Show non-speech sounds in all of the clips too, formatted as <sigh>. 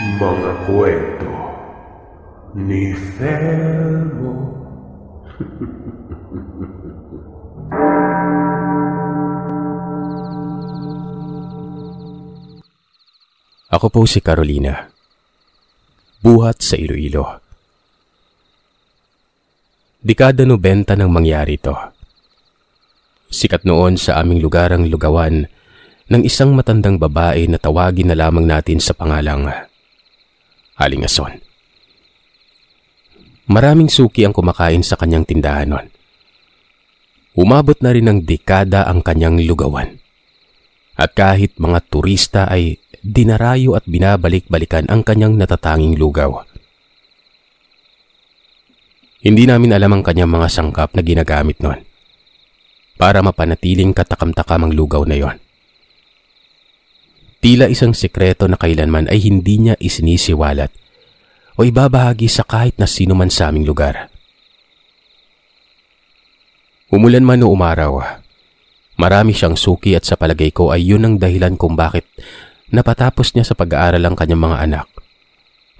mga kwento ni Thelmo. Ako po si Carolina. Buhat sa Iloilo. Dekada 90 nang mangyari ito. Sikat noon sa aming lugar ang lugawan ng isang matandang babae na tawagin na lamang natin sa pangalang alingason. Maraming suki ang kumakain sa kanyang tindahan noon. Umabot na rin ng dekada ang kanyang lugawan. At kahit mga turista ay dinarayo at binabalik-balikan ang kanyang natatanging lugaw. Hindi namin alam ang kanyang mga sangkap na ginagamit noon para mapanatiling katakam-takam ang lugaw na yon. Tila isang sekreto na kailanman ay hindi niya isinisiwalat o ibabahagi sa kahit na sino man sa aming lugar. Umulan man o umaraw, marami siyang suki at sa palagay ko ay yun ang dahilan kung bakit napatapos niya sa pag-aaral ang kanyang mga anak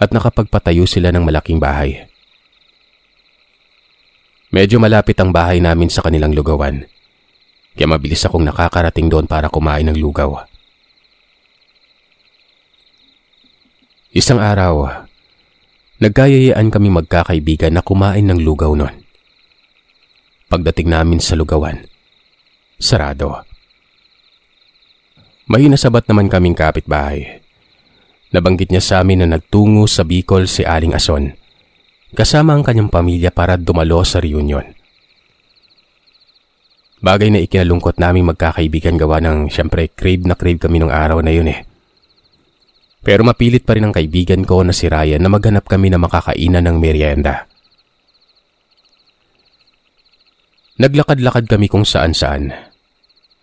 at nakapagpatayo sila ng malaking bahay. Medyo malapit ang bahay namin sa kanilang lugawan, kaya mabilis akong nakakarating doon para kumain ng lugaw. Isang araw, nagkayayaan kami magkakaibigan na kumain ng lugaw nun. Pagdating namin sa lugawan, sarado. May nasabat naman kaming kapitbahay. Nabanggit niya sa amin na nagtungo sa Bicol si Aling Ason kasama ang kanyang pamilya para dumalo sa reunion. Bagay na ikinalungkot namin magkakaibigan gawa ng siyempre crave na crave kami nung araw na yun eh. Pero mapilit pa rin ang kaibigan ko na si Ryan na maghanap kami na makakainan ng merienda. Naglakad-lakad kami kung saan-saan.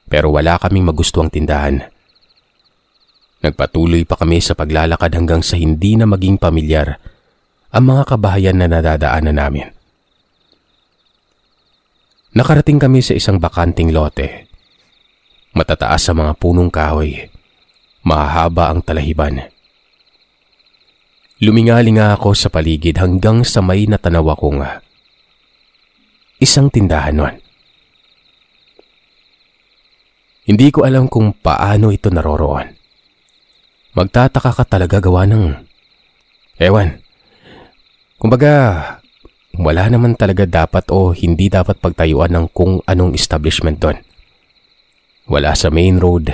Pero wala kaming magustuang tindahan. Nagpatuloy pa kami sa paglalakad hanggang sa hindi na maging pamilyar ang mga kabahayan na nadadaanan namin. Nakarating kami sa isang bakanting lote. Matataas sa mga punong kahoy mahaba ang talahiban. Lumingali nga ako sa paligid hanggang sa may natanaw akong isang tindahan nun. Hindi ko alam kung paano ito naroroon. Magtataka ka talaga gawa ng... Ewan. Kumbaga, wala naman talaga dapat o hindi dapat pagtayuan ng kung anong establishment doon. Wala sa main road,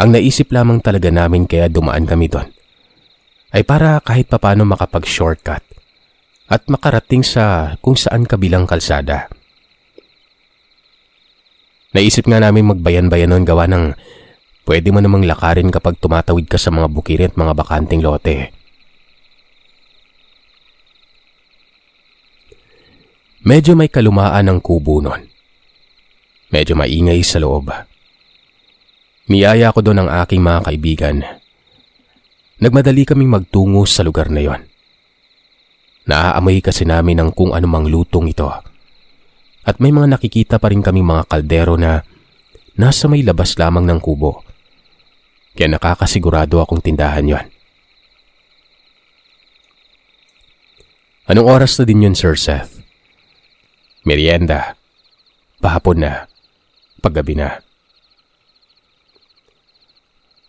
ang naisip lamang talaga namin kaya dumaan kami doon ay para kahit papano makapag-shortcut at makarating sa kung saan kabilang kalsada. Naisip nga namin magbayan-bayanon gawa ng pwede mo namang lakarin kapag tumatawid ka sa mga bukirin at mga bakanting lote. Medyo may kalumaan ang kubo nun. Medyo maingay sa loob. Niyaya ko doon ang aking mga kaibigan. Nagmadali kaming magtungo sa lugar na yon. Naaamoy kasi namin ang kung anumang lutong ito. At may mga nakikita pa rin kaming mga kaldero na nasa may labas lamang ng kubo. Kaya nakakasigurado akong tindahan yon. Anong oras na din yun, Sir Seth? Merienda. Pahapon na. Paggabi na.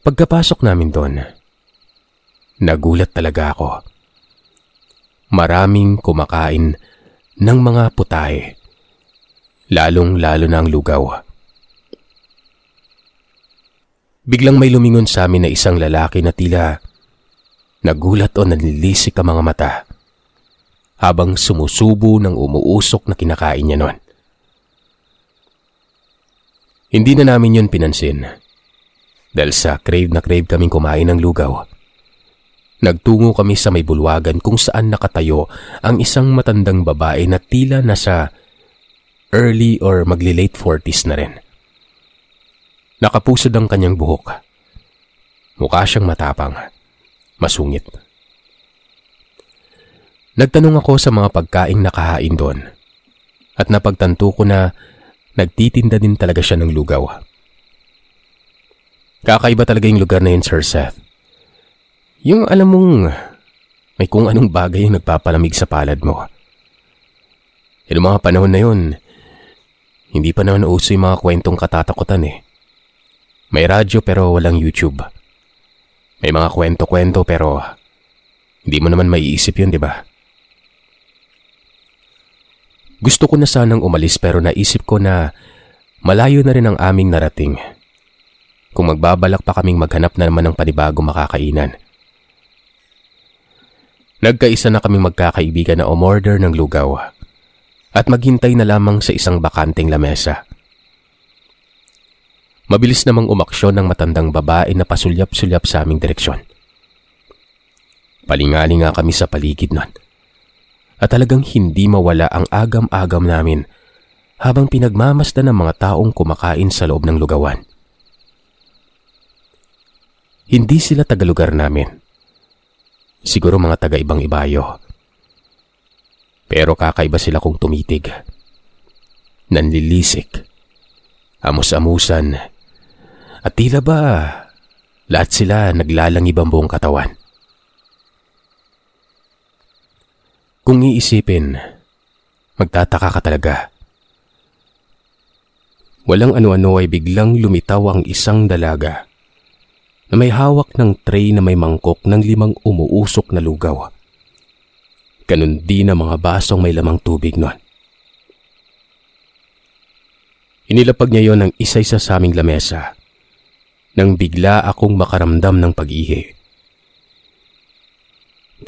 Pagkapasok namin doon, nagulat talaga ako. Maraming kumakain ng mga putahe, lalong-lalo na ang lugaw. Biglang may lumingon sa amin na isang lalaki na tila nagulat o nanlilisik ang mga mata habang sumusubo ng umuusok na kinakain niya noon. Hindi na namin yun pinansin dahil sa crave na crave kaming kumain ng lugaw. Nagtungo kami sa may bulwagan kung saan nakatayo ang isang matandang babae na tila nasa early or magli-late 40s na rin. Nakapusod ang kanyang buhok. Mukha siyang matapang. Masungit. Nagtanong ako sa mga pagkaing nakahain doon at napagtanto ko na nagtitinda din talaga siya ng lugaw. Kakaiba talaga yung lugar na yun, Sir Seth. Yung alam mong may kung anong bagay yung nagpapalamig sa palad mo. E mga panahon na yun, hindi pa naman uso yung mga kwentong katatakutan eh. May radyo pero walang YouTube. May mga kwento-kwento pero hindi mo naman maiisip yun, di ba? Gusto ko na sanang umalis pero naisip ko na malayo na rin ang aming narating kung magbabalak pa kaming maghanap na naman ng panibago makakainan. Nagkaisa na kami magkakaibigan na umorder ng lugaw at maghintay na lamang sa isang bakanting lamesa. Mabilis namang umaksyon ng matandang babae na pasulyap-sulyap sa aming direksyon. Palingali nga kami sa paligid nun. At talagang hindi mawala ang agam-agam namin habang pinagmamasdan ng mga taong kumakain sa loob ng lugawan. Hindi sila tagalugar namin. Siguro mga taga-ibang ibayo. Pero kakaiba sila kung tumitig. Nanlilisik. Amos-amusan. At tila ba lahat sila naglalangibang buong katawan. Kung iisipin, magtataka ka talaga. Walang ano-ano ay biglang lumitaw ang isang dalaga na may hawak ng tray na may mangkok ng limang umuusok na lugaw. Ganun din ang mga basong may lamang tubig noon. Inilapag niya yon ng isa-isa sa aming lamesa nang bigla akong makaramdam ng pag-ihi.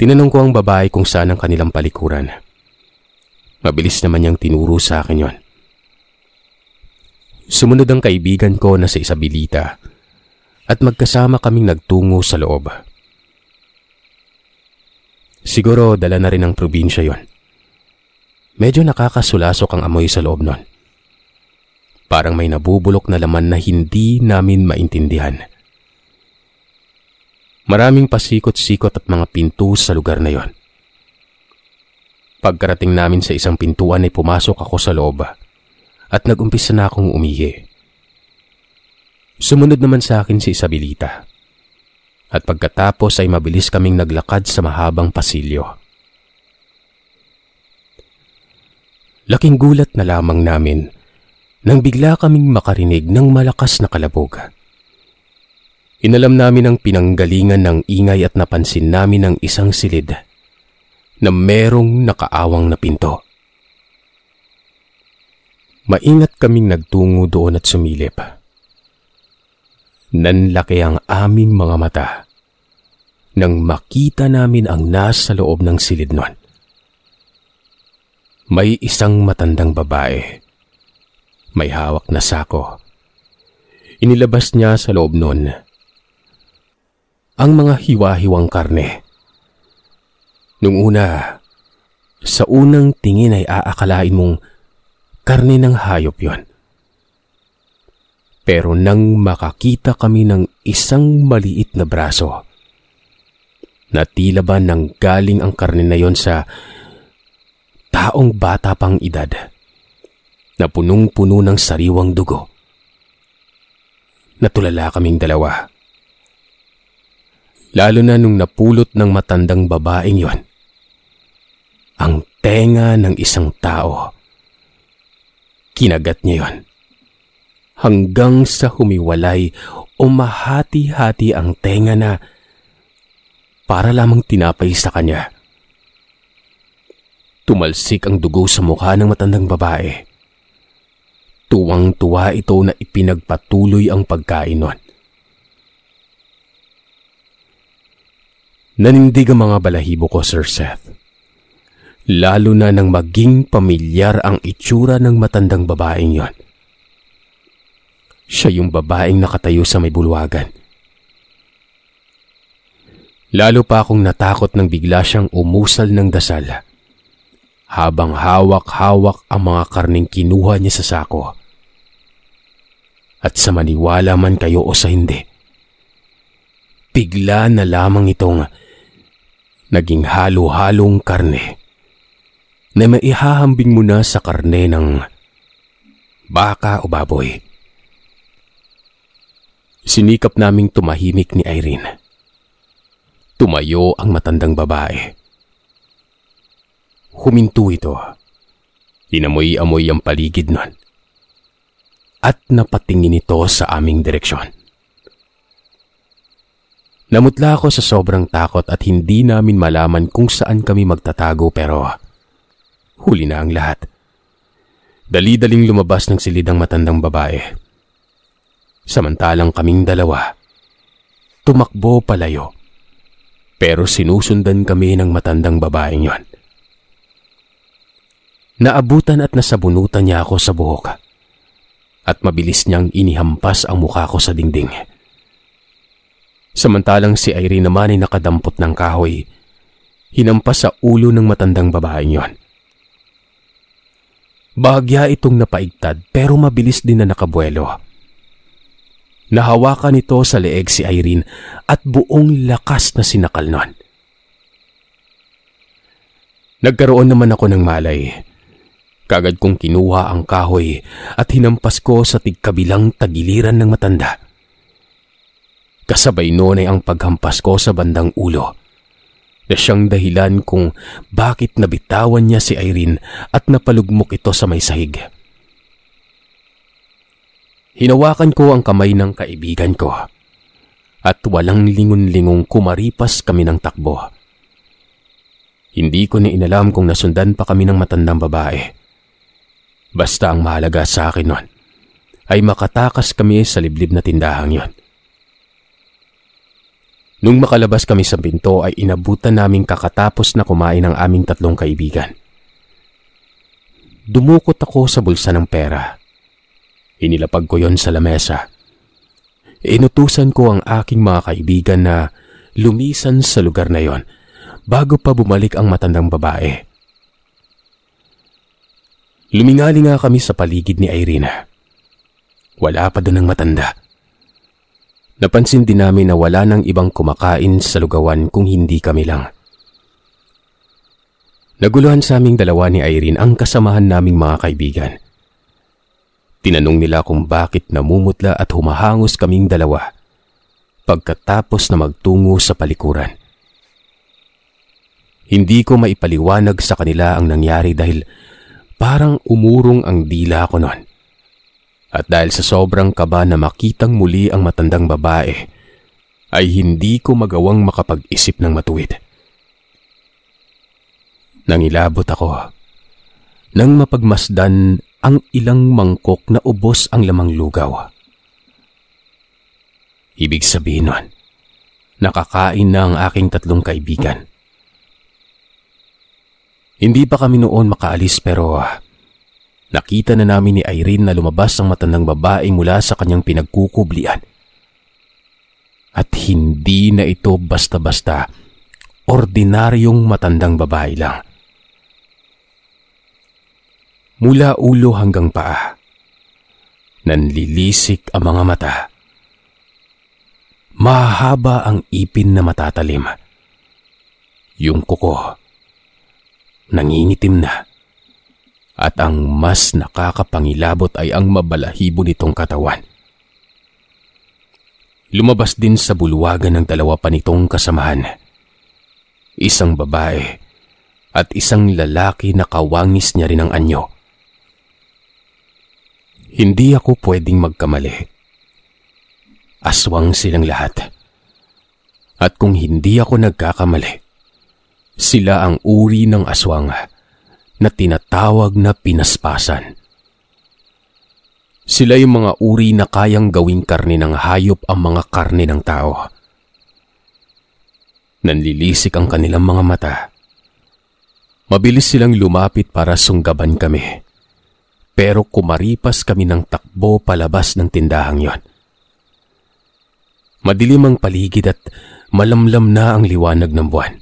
Tinanong ko ang babae kung saan ang kanilang palikuran. Mabilis naman niyang tinuro sa akin yon. Sumunod ang kaibigan ko na sa isabilita at magkasama kaming nagtungo sa loob. Siguro dala na rin ang probinsya yon. Medyo nakakasulasok ang amoy sa loob nun. Parang may nabubulok na laman na hindi namin maintindihan. Maraming pasikot-sikot at mga pinto sa lugar na yon. Pagkarating namin sa isang pintuan ay pumasok ako sa loob at nagumpisa na akong umihi. Sumunod naman sa akin si Isabelita. At pagkatapos ay mabilis kaming naglakad sa mahabang pasilyo. Laking gulat na lamang namin nang bigla kaming makarinig ng malakas na kalabog. Inalam namin ang pinanggalingan ng ingay at napansin namin ang isang silid na merong nakaawang na pinto. Maingat kaming nagtungo doon at sumilip. Nanlaki ang aming mga mata nang makita namin ang nasa loob ng silid nun. May isang matandang babae. May hawak na sako. Inilabas niya sa loob nun ang mga hiwa-hiwang karne. Nung una, sa unang tingin ay aakalain mong karne ng hayop yon. Pero nang makakita kami ng isang maliit na braso, na tila ba nang galing ang karne na yon sa taong bata pang edad, na punong-puno ng sariwang dugo. Natulala kaming dalawa. Lalo na nung napulot ng matandang babaeng yon. Ang tenga ng isang tao. Kinagat niya yon hanggang sa humiwalay o mahati-hati ang tenga na para lamang tinapay sa kanya. Tumalsik ang dugo sa mukha ng matandang babae. Tuwang-tuwa ito na ipinagpatuloy ang pagkain nun. Nanindig ang mga balahibo ko, Sir Seth. Lalo na nang maging pamilyar ang itsura ng matandang babaeng yon. Siya yung babaeng nakatayo sa may bulwagan. Lalo pa akong natakot nang bigla siyang umusal ng dasal habang hawak-hawak ang mga karning kinuha niya sa sako. At sa maniwala man kayo o sa hindi, bigla na lamang itong naging halo-halong karne na maihahambing mo na sa karne ng baka o baboy. Sinikap naming tumahimik ni Irene. Tumayo ang matandang babae. Huminto ito. Inamoy-amoy ang paligid nun. At napatingin ito sa aming direksyon. Namutla ako sa sobrang takot at hindi namin malaman kung saan kami magtatago pero huli na ang lahat. Dali-daling lumabas ng silid ang matandang babae Samantalang kaming dalawa, tumakbo palayo. Pero sinusundan kami ng matandang babaeng yon. Naabutan at nasabunutan niya ako sa buhok at mabilis niyang inihampas ang mukha ko sa dingding. Samantalang si Irene naman ay nakadampot ng kahoy, hinampas sa ulo ng matandang babaeng yon. Bahagya itong napaigtad pero mabilis din na nakabuelo. Nahawakan nito sa leeg si Irene at buong lakas na sinakal nun. Nagkaroon naman ako ng malay. Kagad kong kinuha ang kahoy at hinampas ko sa tigkabilang tagiliran ng matanda. Kasabay noon ay ang paghampas ko sa bandang ulo na siyang dahilan kung bakit nabitawan niya si Irene at napalugmok ito sa may sahig. Hinawakan ko ang kamay ng kaibigan ko at walang lingon-lingong kumaripas kami ng takbo. Hindi ko ni inalam kung nasundan pa kami ng matandang babae. Basta ang mahalaga sa akin nun ay makatakas kami sa liblib na tindahang yon. Nung makalabas kami sa pinto ay inabutan naming kakatapos na kumain ang aming tatlong kaibigan. Dumukot ako sa bulsa ng pera Inilapag ko yon sa lamesa. Inutusan ko ang aking mga kaibigan na lumisan sa lugar na yon bago pa bumalik ang matandang babae. Lumingali nga kami sa paligid ni Irina. Wala pa doon ang matanda. Napansin din namin na wala nang ibang kumakain sa lugawan kung hindi kami lang. Naguluhan sa aming dalawa ni Irene ang kasamahan naming mga kaibigan. Tinanong nila kung bakit namumutla at humahangos kaming dalawa pagkatapos na magtungo sa palikuran. Hindi ko maipaliwanag sa kanila ang nangyari dahil parang umurong ang dila ko noon. At dahil sa sobrang kaba na makitang muli ang matandang babae, ay hindi ko magawang makapag-isip ng matuwid. Nangilabot ako nang mapagmasdan ang ilang mangkok na ubos ang lamang lugaw. Ibig sabihin nun, nakakain na ang aking tatlong kaibigan. Hindi pa kami noon makaalis pero ah, nakita na namin ni Irene na lumabas ang matandang babae mula sa kanyang pinagkukublian. At hindi na ito basta-basta ordinaryong matandang babae lang mula ulo hanggang paa. Nanlilisik ang mga mata. Mahaba ang ipin na matatalim. Yung kuko, nangingitim na. At ang mas nakakapangilabot ay ang mabalahibo nitong katawan. Lumabas din sa bulwagan ng dalawa pa nitong kasamahan. Isang babae at isang lalaki na kawangis niya rin ang anyo. Hindi ako pwedeng magkamali. Aswang silang lahat. At kung hindi ako nagkakamali, sila ang uri ng aswang na tinatawag na pinaspasan. Sila yung mga uri na kayang gawing karne ng hayop ang mga karne ng tao. Nanlilisik ang kanilang mga mata. Mabilis silang lumapit para sunggaban kami. Pero kumaripas kami ng takbo palabas ng tindahang yon. Madilim ang paligid at malamlam na ang liwanag ng buwan.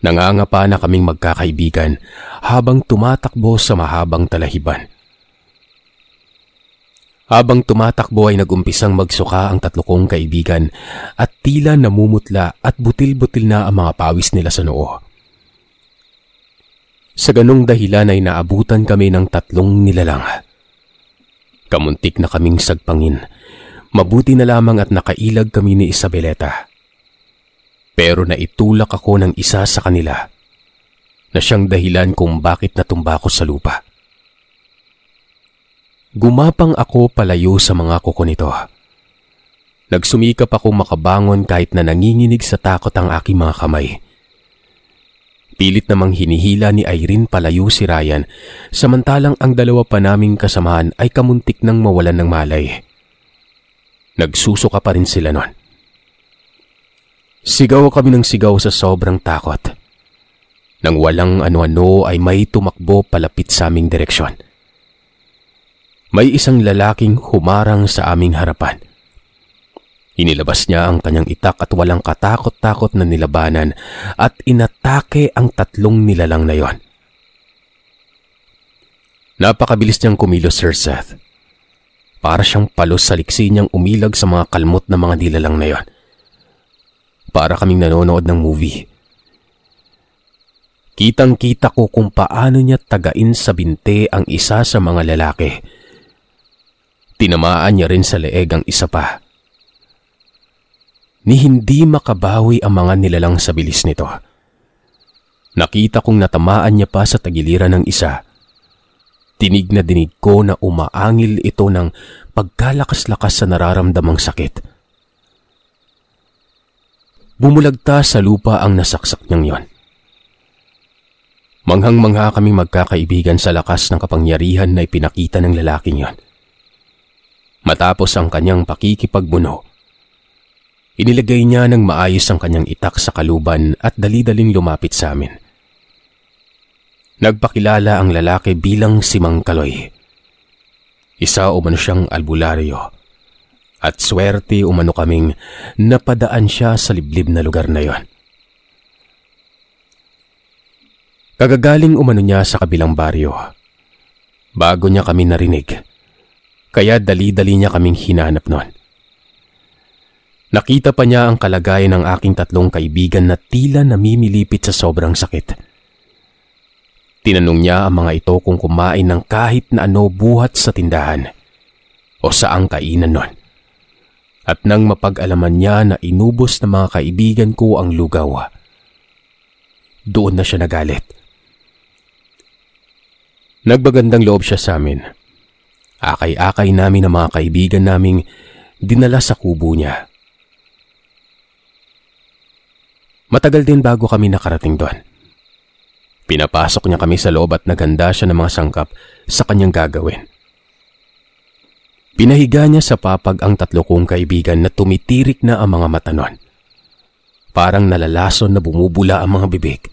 Nanganga na kaming magkakaibigan habang tumatakbo sa mahabang talahiban. Habang tumatakbo ay nagumpisang magsuka ang tatlo kong kaibigan at tila namumutla at butil-butil na ang mga pawis nila sa noo. Sa ganong dahilan ay naabutan kami ng tatlong nilalang. Kamuntik na kaming sagpangin. Mabuti na lamang at nakailag kami ni Isabeleta. Pero naitulak ako ng isa sa kanila na siyang dahilan kung bakit natumba ako sa lupa. Gumapang ako palayo sa mga kuko nito. Nagsumikap ako makabangon kahit na nanginginig sa takot ang aking mga kamay. Pilit namang hinihila ni Irene palayo si Ryan, samantalang ang dalawa pa naming kasamahan ay kamuntik nang mawalan ng malay. Nagsusuka pa rin sila noon. Sigaw kami ng sigaw sa sobrang takot. Nang walang ano-ano ay may tumakbo palapit sa aming direksyon. May isang lalaking humarang sa aming harapan. Inilabas niya ang kanyang itak at walang katakot-takot na nilabanan at inatake ang tatlong nilalang na yon. Napakabilis niyang kumilos Sir Seth. Para siyang palos sa liksi niyang umilag sa mga kalmot na mga nilalang na yon. Para kaming nanonood ng movie. Kitang-kita ko kung paano niya tagain sa binte ang isa sa mga lalaki. Tinamaan niya rin sa leeg ang isa pa ni hindi makabawi ang mga nilalang sa bilis nito. Nakita kong natamaan niya pa sa tagiliran ng isa. Tinig na dinig ko na umaangil ito ng pagkalakas-lakas sa nararamdamang sakit. Bumulagta sa lupa ang nasaksak niyang yon. Manghang-mangha kami magkakaibigan sa lakas ng kapangyarihan na ipinakita ng lalaking yon. Matapos ang kanyang pakikipagbuno, Inilagay niya ng maayos ang kanyang itak sa kaluban at dalidaling lumapit sa amin. Nagpakilala ang lalaki bilang si Mang Kaloy. Isa umano siyang albularyo. At swerte umano kaming napadaan siya sa liblib na lugar na yon. Kagagaling umano niya sa kabilang baryo. Bago niya kami narinig. Kaya dali-dali niya kaming hinanap noon. Nakita pa niya ang kalagayan ng aking tatlong kaibigan na tila namimilipit sa sobrang sakit. Tinanong niya ang mga ito kung kumain ng kahit na ano buhat sa tindahan o saang kainan nun. At nang mapag-alaman niya na inubos ng mga kaibigan ko ang lugaw, doon na siya nagalit. Nagbagandang loob siya sa amin. Akay-akay namin ang mga kaibigan naming dinala sa kubo niya Matagal din bago kami nakarating doon. Pinapasok niya kami sa loob at naganda siya ng mga sangkap sa kanyang gagawin. Pinahiga niya sa papag ang tatlo kong kaibigan na tumitirik na ang mga mata nun. Parang nalalason na bumubula ang mga bibig.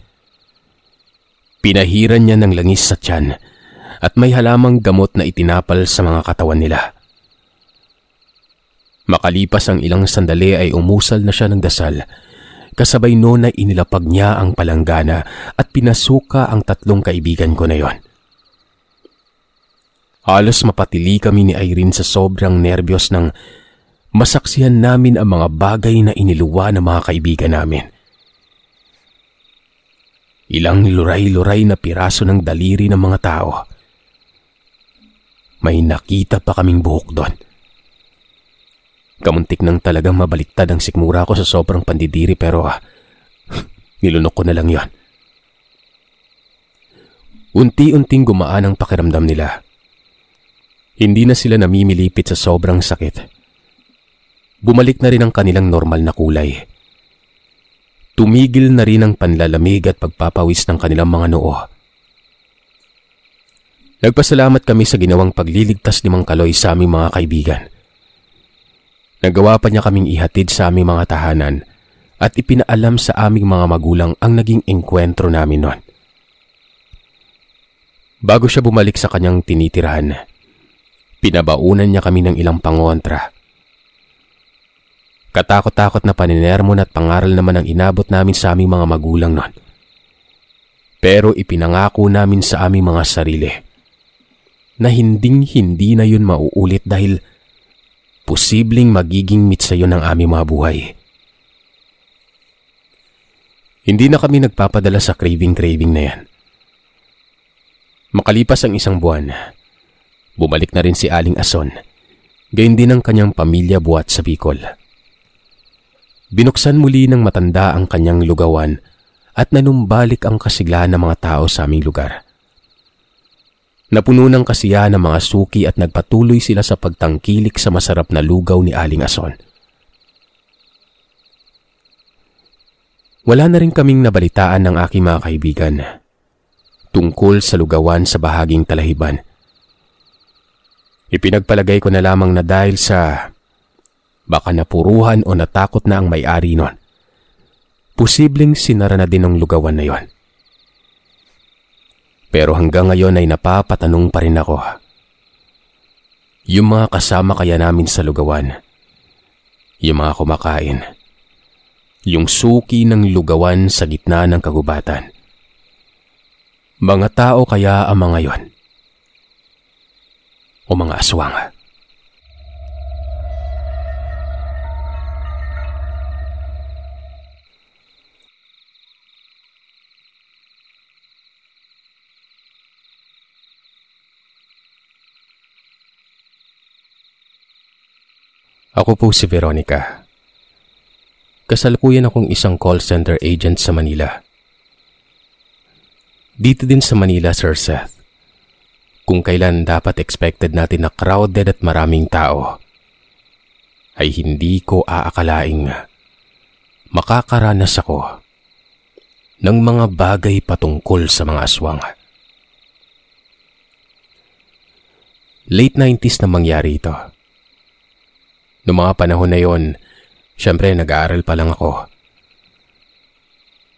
Pinahiran niya ng langis sa tiyan at may halamang gamot na itinapal sa mga katawan nila. Makalipas ang ilang sandali ay umusal na siya ng dasal Kasabay noon ay inilapag niya ang palanggana at pinasuka ang tatlong kaibigan ko na yon. Halos mapatili kami ni Irene sa sobrang nerbiyos ng masaksihan namin ang mga bagay na iniluwa ng mga kaibigan namin. Ilang luray-luray na piraso ng daliri ng mga tao. May nakita pa kaming buhok doon. Kamuntik nang talagang mabaliktad ang sikmura ko sa sobrang pandidiri pero ah, <laughs> nilunok ko na lang yon. Unti-unting gumaan ang pakiramdam nila. Hindi na sila namimilipit sa sobrang sakit. Bumalik na rin ang kanilang normal na kulay. Tumigil na rin ang panlalamig at pagpapawis ng kanilang mga noo. Nagpasalamat kami sa ginawang pagliligtas ni Mang Kaloy sa aming mga kaibigan. Nagawa pa niya kaming ihatid sa aming mga tahanan at ipinaalam sa aming mga magulang ang naging engkwentro namin noon. Bago siya bumalik sa kanyang tinitirahan, pinabaunan niya kami ng ilang pangontra. Katakot-takot na paninermon at pangaral naman ang inabot namin sa aming mga magulang noon. Pero ipinangako namin sa aming mga sarili na hinding-hindi na yun mauulit dahil posibleng magiging mitsayon ng aming mga buhay. Hindi na kami nagpapadala sa craving-craving na yan. Makalipas ang isang buwan, bumalik na rin si Aling Ason, gayon din ang kanyang pamilya buhat sa Bicol. Binuksan muli ng matanda ang kanyang lugawan at nanumbalik ang kasiglaan ng mga tao sa aming lugar. Napuno ng kasiya ng mga suki at nagpatuloy sila sa pagtangkilik sa masarap na lugaw ni Aling Ason. Wala na rin kaming nabalitaan ng aking mga kaibigan tungkol sa lugawan sa bahaging talahiban. Ipinagpalagay ko na lamang na dahil sa baka napuruhan o natakot na ang may-ari nun. Posibleng sinara na din ang lugawan na yon. Pero hanggang ngayon ay napapatanong pa rin ako. Yung mga kasama kaya namin sa lugawan. Yung mga kumakain. Yung suki ng lugawan sa gitna ng kagubatan. Mga tao kaya ang mga yon. O mga aswang. Ako po si Veronica. Kasalukuyan akong isang call center agent sa Manila. Dito din sa Manila, Sir Seth. Kung kailan dapat expected natin na crowded at maraming tao, ay hindi ko aakalaing makakaranas ako ng mga bagay patungkol sa mga aswang. Late 90s na mangyari ito. Noong mga panahon na yon, syempre nag-aaral pa lang ako.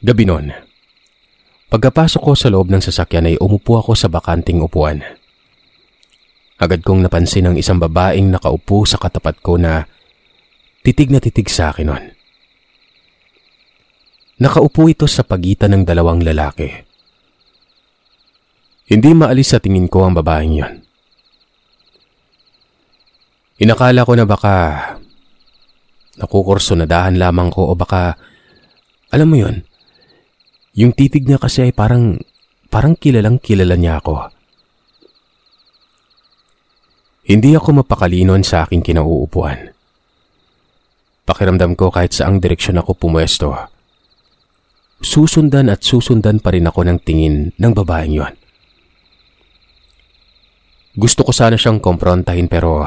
Gabi nun. Pagkapasok ko sa loob ng sasakyan ay umupo ako sa bakanting upuan. Agad kong napansin ang isang babaeng nakaupo sa katapat ko na titig na titig sa akin nun. Nakaupo ito sa pagitan ng dalawang lalaki. Hindi maalis sa tingin ko ang babaeng yon. Inakala ko na baka nakukurso na dahan lamang ko o baka, alam mo yon yung titig niya kasi ay parang, parang kilalang kilala niya ako. Hindi ako mapakalinon sa aking kinauupuan. Pakiramdam ko kahit saang direksyon ako pumuesto. Susundan at susundan pa rin ako ng tingin ng babaeng yon. Gusto ko sana siyang komprontahin pero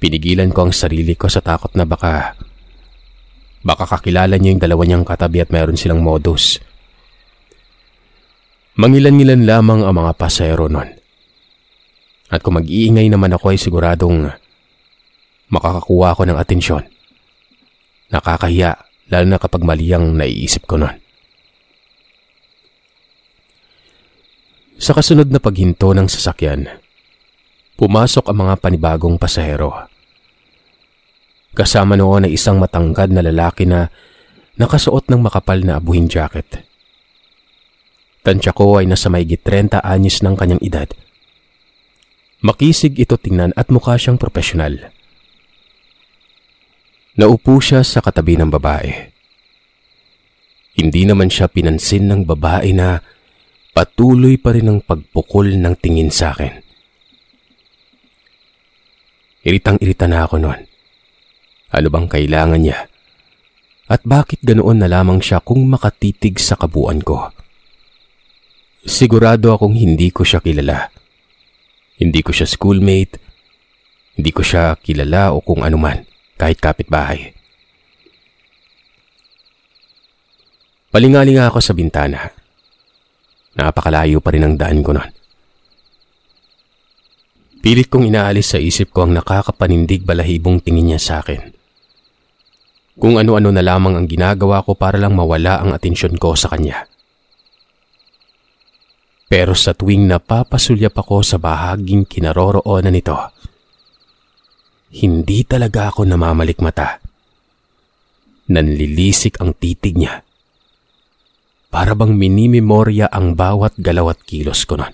Pinigilan ko ang sarili ko sa takot na baka baka kakilala niya yung dalawa niyang katabi at mayroon silang modus. Mangilan-ngilan lamang ang mga pasero nun. At kung mag-iingay naman ako ay siguradong makakakuha ako ng atensyon. Nakakahiya, lalo na kapag mali ang naiisip ko nun. Sa kasunod na paghinto ng sasakyan, pumasok ang mga panibagong pasahero. Kasama noon ay isang matangkad na lalaki na nakasuot ng makapal na abuhin jacket. Tansya ko ay nasa mayigit 30 anyos ng kanyang edad. Makisig ito tingnan at mukha siyang profesional. Naupo siya sa katabi ng babae. Hindi naman siya pinansin ng babae na patuloy pa rin ang pagpukol ng tingin sa akin. Iritang-irita na ako noon. Ano bang kailangan niya? At bakit ganoon na lamang siya kung makatitig sa kabuan ko? Sigurado akong hindi ko siya kilala. Hindi ko siya schoolmate. Hindi ko siya kilala o kung anuman, kahit kapitbahay. Palingaling ako sa bintana. Napakalayo pa rin ang daan ko noon. Pilit kong inaalis sa isip ko ang nakakapanindig balahibong tingin niya sa akin. Kung ano-ano na lamang ang ginagawa ko para lang mawala ang atensyon ko sa kanya. Pero sa tuwing napapasulyap ako sa bahaging kinaroroonan nito, hindi talaga ako namamalik mata. Nanlilisik ang titig niya. Para bang minimemorya ang bawat galaw at kilos ko nun.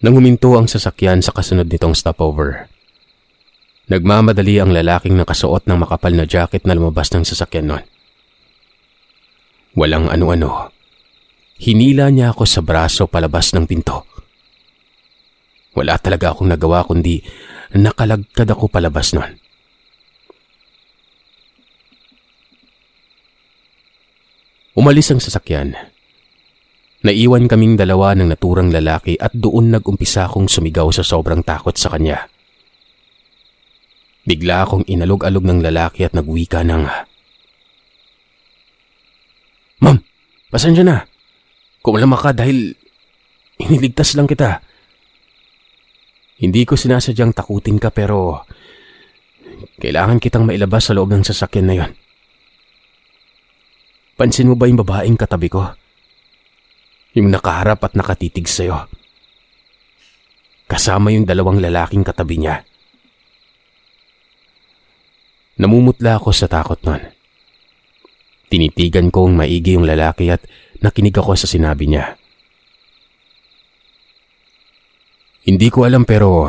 Nang huminto ang sasakyan sa kasunod nitong stopover, Nagmamadali ang lalaking nakasuot ng makapal na jacket na lumabas ng sasakyan nun. Walang ano-ano. Hinila niya ako sa braso palabas ng pinto. Wala talaga akong nagawa kundi nakalagkad ako palabas nun. Umalis ang sasakyan. Naiwan kaming dalawa ng naturang lalaki at doon nag-umpisa akong sumigaw sa sobrang takot sa kanya. Bigla akong inalog-alog ng lalaki at nagwika ng... Ma'am, pasensya na. Kumalama ka dahil iniligtas lang kita. Hindi ko sinasadyang takutin ka pero kailangan kitang mailabas sa loob ng sasakyan na yon. Pansin mo ba yung babaeng katabi ko? Yung nakaharap at nakatitig sa'yo. Kasama yung dalawang lalaking katabi niya. Namumutla ako sa takot nun. Tinitigan ko kong maigi yung lalaki at nakinig ako sa sinabi niya. Hindi ko alam pero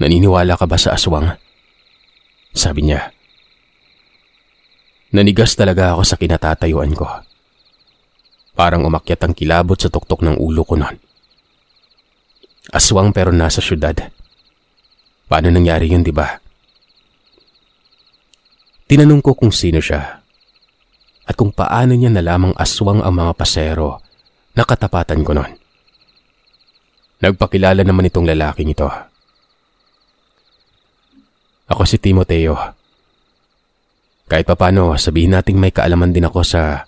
naniniwala ka ba sa aswang? Sabi niya. Nanigas talaga ako sa kinatatayuan ko. Parang umakyat ang kilabot sa tuktok ng ulo ko noon. Aswang pero nasa syudad. Paano nangyari yun, di ba? Tinanong ko kung sino siya at kung paano niya nalamang aswang ang mga pasero na katapatan ko noon. Nagpakilala naman itong lalaking ito. Ako si Timoteo. Kahit papano, sabihin nating may kaalaman din ako sa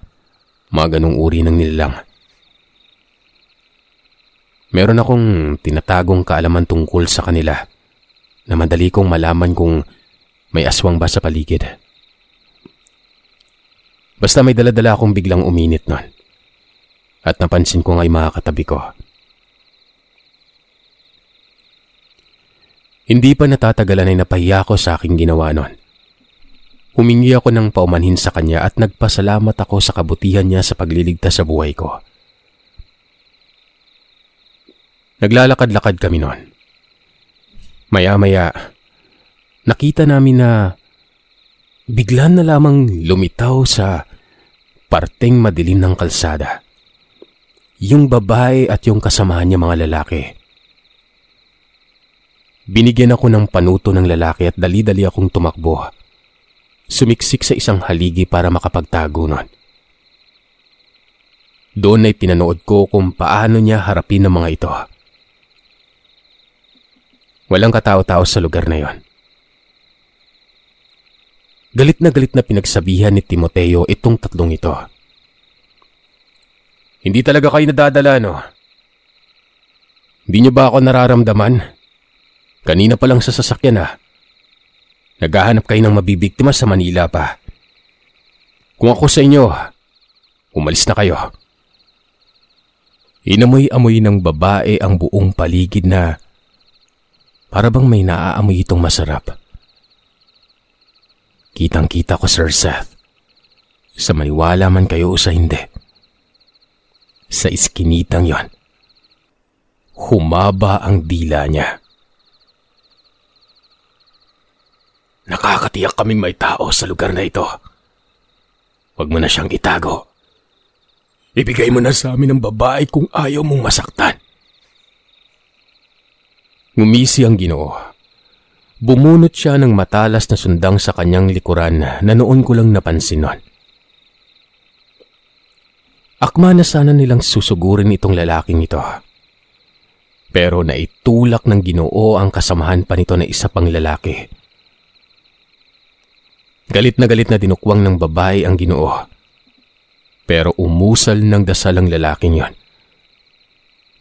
mga ganong uri ng nilalang. Meron akong tinatagong kaalaman tungkol sa kanila na madali kong malaman kung may aswang ba sa paligid. Basta may daladala akong biglang uminit nun. At napansin ko nga yung mga ko. Hindi pa natatagalan ay napahiya ko sa aking ginawa nun. Humingi ako ng paumanhin sa kanya at nagpasalamat ako sa kabutihan niya sa pagliligtas sa buhay ko. Naglalakad-lakad kami noon. Maya-maya, nakita namin na bigla na lamang lumitaw sa parteng madilim ng kalsada. Yung babae at yung kasamahan niya mga lalaki. Binigyan ako ng panuto ng lalaki at dali-dali akong tumakbo. Sumiksik sa isang haligi para makapagtago nun. Doon ay pinanood ko kung paano niya harapin ang mga ito. Walang katao-tao sa lugar na yon. Galit na galit na pinagsabihan ni Timoteo itong tatlong ito. Hindi talaga kayo nadadala, no? Hindi niyo ba ako nararamdaman? Kanina pa lang sa sasakyan, ha? Ah. Naghahanap kayo ng mabibiktima sa Manila pa. Kung ako sa inyo, umalis na kayo. Inamoy-amoy ng babae ang buong paligid na para bang may naaamoy itong masarap. Kitang-kita ko, Sir Seth. Sa maniwala man kayo o sa hindi. Sa iskinitang yon, humaba ang dila niya. Nakakatiyak kaming may tao sa lugar na ito. Huwag mo na siyang itago. Ibigay mo na sa amin ang babae kung ayaw mong masaktan. Ngumisi ang ginoo Bumunot siya ng matalas na sundang sa kanyang likuran na noon ko lang napansin nun. Akma na sana nilang susugurin itong lalaking ito. Pero naitulak ng ginoo ang kasamahan pa nito na isa pang lalaki. Galit na galit na dinukwang ng babae ang ginoo. Pero umusal ng dasal ang lalaking yon.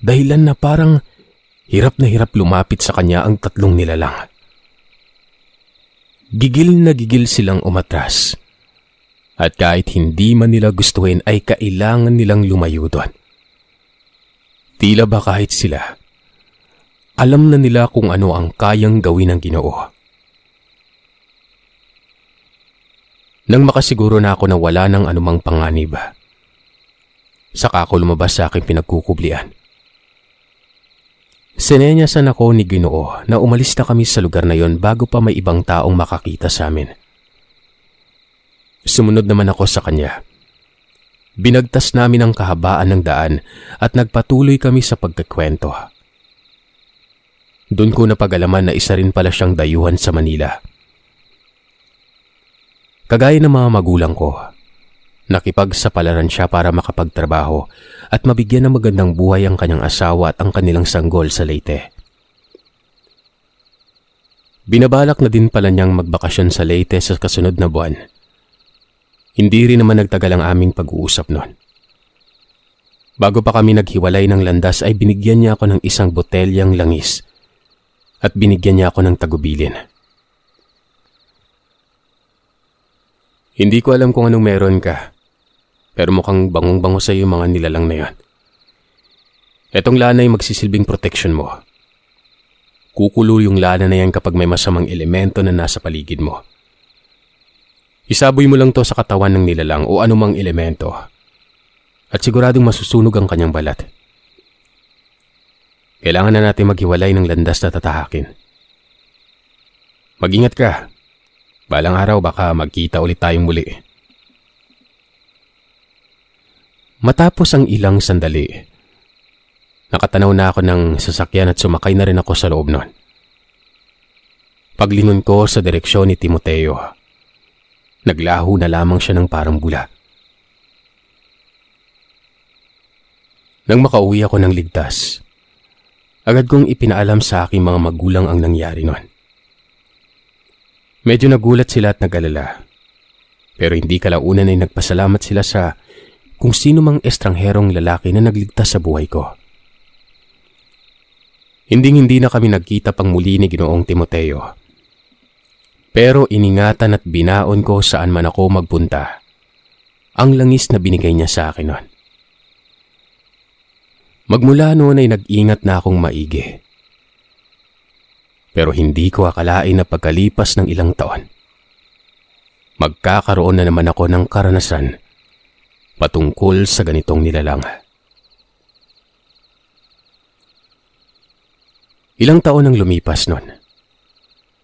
Dahilan na parang hirap na hirap lumapit sa kanya ang tatlong nilalang. Gigil na gigil silang umatras. At kahit hindi man nila gustuhin ay kailangan nilang lumayo doon. Tila ba kahit sila, alam na nila kung ano ang kayang gawin ng ginoo. Nang makasiguro na ako na wala ng anumang panganib, saka ako lumabas sa aking pinagkukublian. Sinenyasan ako ni Ginoo na umalis na kami sa lugar na yon bago pa may ibang taong makakita sa amin. Sumunod naman ako sa kanya. Binagtas namin ang kahabaan ng daan at nagpatuloy kami sa pagkakwento. Doon ko napagalaman na isa rin pala siyang dayuhan sa Manila. Kagaya ng mga magulang ko, Nakipagsapalaran siya para makapagtrabaho at mabigyan ng magandang buhay ang kanyang asawa at ang kanilang sanggol sa Leyte. Binabalak na din pala niyang magbakasyon sa Leyte sa kasunod na buwan. Hindi rin naman nagtagal ang aming pag-uusap noon. Bago pa kami naghiwalay ng landas ay binigyan niya ako ng isang botelyang langis at binigyan niya ako ng tagubilin. Hindi ko alam kung anong meron ka pero mukhang bangong-bango sa iyo mga nilalang na yan. Etong lana ay magsisilbing protection mo. Kukulo yung lana na yan kapag may masamang elemento na nasa paligid mo. Isaboy mo lang to sa katawan ng nilalang o anumang elemento. At siguradong masusunog ang kanyang balat. Kailangan na natin maghiwalay ng landas na tatahakin. Mag-ingat ka. Balang araw baka magkita ulit tayong muli. Matapos ang ilang sandali, nakatanaw na ako ng sasakyan at sumakay na rin ako sa loob nun. Paglingon ko sa direksyon ni Timoteo, naglaho na lamang siya ng parang bula. Nang makauwi ako ng ligtas, agad kong ipinaalam sa aking mga magulang ang nangyari nun. Medyo nagulat sila at nagalala. Pero hindi kalaunan ay nagpasalamat sila sa kung sino mang estrangherong lalaki na nagligtas sa buhay ko. Hinding-hindi na kami nagkita pang muli ni Ginoong Timoteo. Pero iningatan at binaon ko saan man ako magpunta. Ang langis na binigay niya sa akin noon. Magmula noon ay nag-ingat na akong maigi. Pero hindi ko akalain na pagkalipas ng ilang taon, magkakaroon na naman ako ng karanasan patungkol sa ganitong nilalang. Ilang taon ang lumipas noon.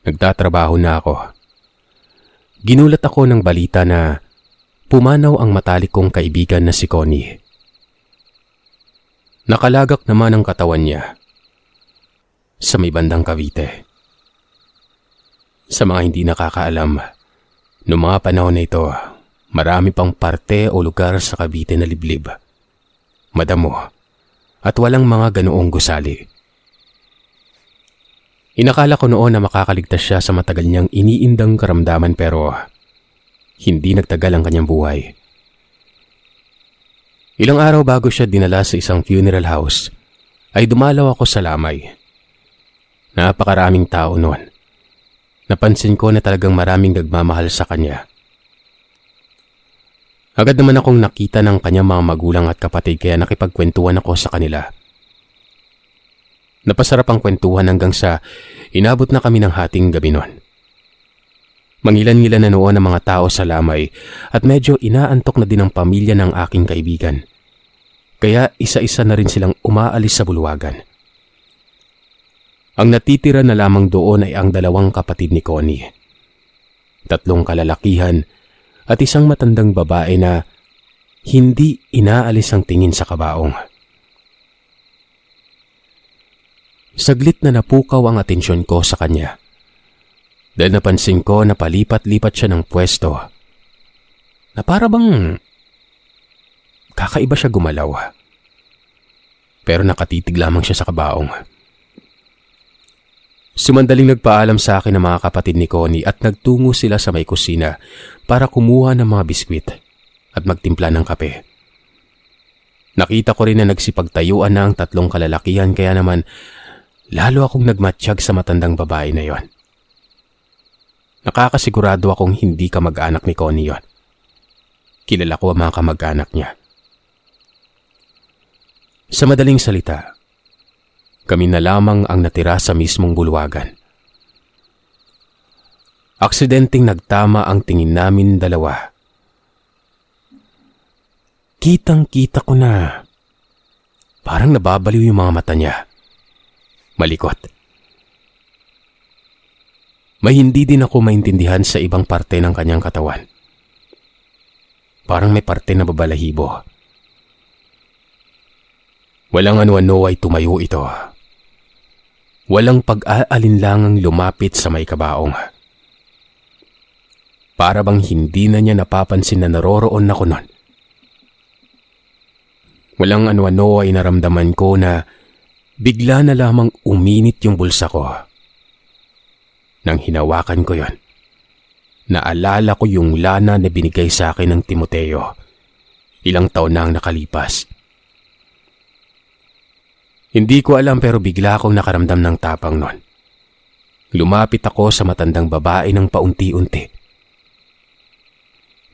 Nagtatrabaho na ako. Ginulat ako ng balita na pumanaw ang matalik kong kaibigan na si Connie. Nakalagak naman ang katawan niya sa may bandang Cavite. Sa mga hindi nakakaalam, noong mga panahon na ito, Marami pang parte o lugar sa Cavite na liblib. Madamo. At walang mga ganoong gusali. Inakala ko noon na makakaligtas siya sa matagal niyang iniindang karamdaman pero hindi nagtagal ang kanyang buhay. Ilang araw bago siya dinala sa isang funeral house ay dumalaw ako sa lamay. Napakaraming tao noon. Napansin ko na talagang maraming nagmamahal sa kanya. Agad naman akong nakita ng kanya mga magulang at kapatid kaya nakipagkwentuhan ako sa kanila. Napasarap ang kwentuhan hanggang sa inabot na kami ng hating gabi noon. Mangilan-ngilan na noon ang mga tao sa lamay at medyo inaantok na din ang pamilya ng aking kaibigan. Kaya isa-isa na rin silang umaalis sa bulwagan. Ang natitira na lamang doon ay ang dalawang kapatid ni Connie. Tatlong kalalakihan at isang matandang babae na hindi inaalis ang tingin sa kabaong. Saglit na napukaw ang atensyon ko sa kanya dahil napansin ko na palipat-lipat siya ng pwesto na para bang kakaiba siya gumalaw. Pero nakatitig lamang siya sa kabaong. Sumandaling nagpaalam sa akin ang mga kapatid ni Connie at nagtungo sila sa may kusina para kumuha ng mga biskwit at magtimpla ng kape. Nakita ko rin na nagsipagtayuan na ang tatlong kalalakihan kaya naman lalo akong nagmatsyag sa matandang babae na yon. Nakakasigurado akong hindi kamag-anak ni Connie yon. Kilala ko ang mga kamag-anak niya. Sa madaling salita, kami na lamang ang natira sa mismong bulwagan. Aksidenteng nagtama ang tingin namin dalawa. Kitang-kita ko na. Parang nababaliw yung mga mata niya. Malikot. May hindi din ako maintindihan sa ibang parte ng kanyang katawan. Parang may parte na babalahibo. Walang ano-ano ay tumayo ito. Walang pag-aalinlangang lumapit sa may kabaong. Para bang hindi na niya napapansin na naroroon ako nun. Walang ano-ano ay naramdaman ko na bigla na lamang uminit yung bulsa ko. Nang hinawakan ko yon, naalala ko yung lana na binigay sa akin ng Timoteo. Ilang taon na ang nakalipas. Hindi ko alam pero bigla akong nakaramdam ng tapang nun. Lumapit ako sa matandang babae ng paunti-unti.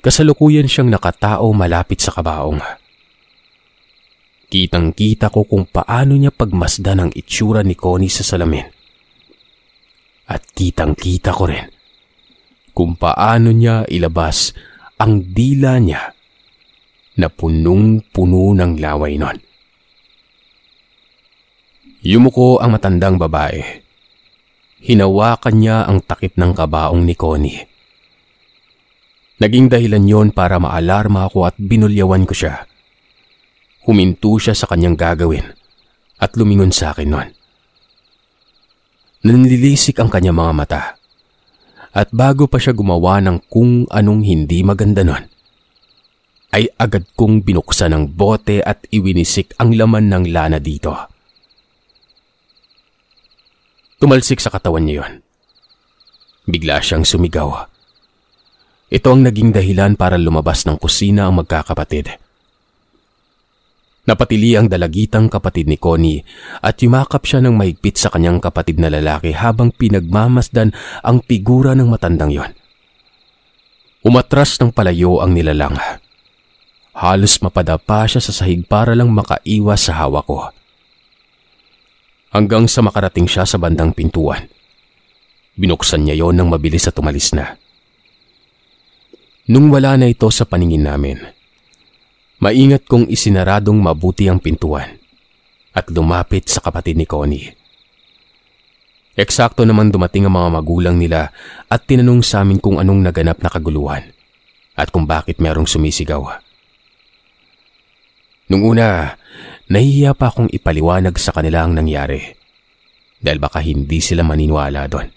Kasalukuyan siyang nakatao malapit sa kabaong. Kitang-kita ko kung paano niya pagmasda ng itsura ni Connie sa salamin. At kitang-kita ko rin kung paano niya ilabas ang dila niya na punong-puno ng laway nun. Yumuko ang matandang babae. Hinawakan niya ang takip ng kabaong ni Connie. Naging dahilan yon para maalarma ako at binulyawan ko siya. Huminto siya sa kanyang gagawin at lumingon sa akin noon. Nanlilisik ang kanyang mga mata at bago pa siya gumawa ng kung anong hindi maganda noon, ay agad kong binuksan ang bote at iwinisik ang laman ng lana dito. Tumalsik sa katawan niya yun. Bigla siyang sumigaw. Ito ang naging dahilan para lumabas ng kusina ang magkakapatid. Napatili ang dalagitang kapatid ni Connie at yumakap siya ng mahigpit sa kanyang kapatid na lalaki habang pinagmamasdan ang figura ng matandang yon. Umatras ng palayo ang nilalang. Halos mapadapa siya sa sahig para lang makaiwas sa hawak ko hanggang sa makarating siya sa bandang pintuan. Binuksan niya yon nang mabilis at tumalis na. Nung wala na ito sa paningin namin, maingat kong isinaradong mabuti ang pintuan at dumapit sa kapatid ni Connie. Eksakto naman dumating ang mga magulang nila at tinanong sa amin kung anong naganap na kaguluhan at kung bakit merong sumisigaw. Nung una, Nahihiya pa akong ipaliwanag sa kanila ang nangyari dahil baka hindi sila maniniwala doon.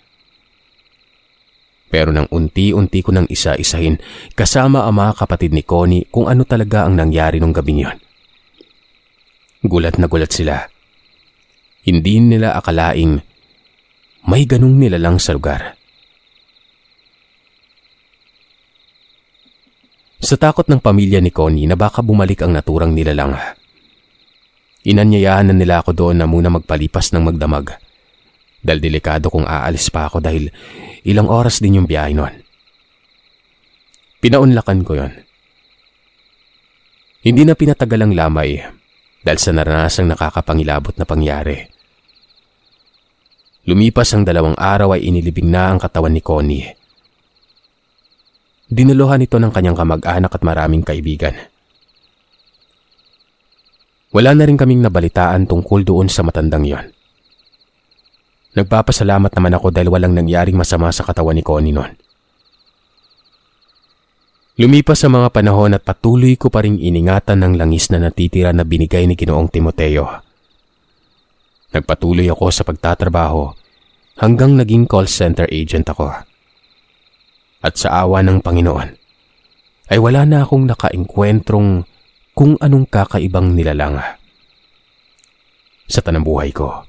Pero nang unti-unti ko nang isa-isahin kasama ang mga kapatid ni Connie kung ano talaga ang nangyari nung gabi yon. Gulat na gulat sila. Hindi nila akalaing may ganong nilalang sa lugar. Sa takot ng pamilya ni Connie na baka bumalik ang naturang nilalang, Inanyayahan na nila ako doon na muna magpalipas ng magdamag. Dahil delikado kung aalis pa ako dahil ilang oras din yung biyahe noon. Pinaunlakan ko yon. Hindi na pinatagal ang lamay dahil sa naranasang nakakapangilabot na pangyari. Lumipas ang dalawang araw ay inilibing na ang katawan ni Connie. Dinuluhan ito ng kanyang kamag-anak at maraming kaibigan. Wala na rin kaming nabalitaan tungkol doon sa matandang yon. Nagpapasalamat naman ako dahil walang nangyaring masama sa katawan ni Connie noon. Lumipas sa mga panahon at patuloy ko pa rin iningatan ng langis na natitira na binigay ni Ginoong Timoteo. Nagpatuloy ako sa pagtatrabaho hanggang naging call center agent ako. At sa awa ng Panginoon, ay wala na akong nakaengkwentrong kung anong kakaibang nilalang sa buhay ko.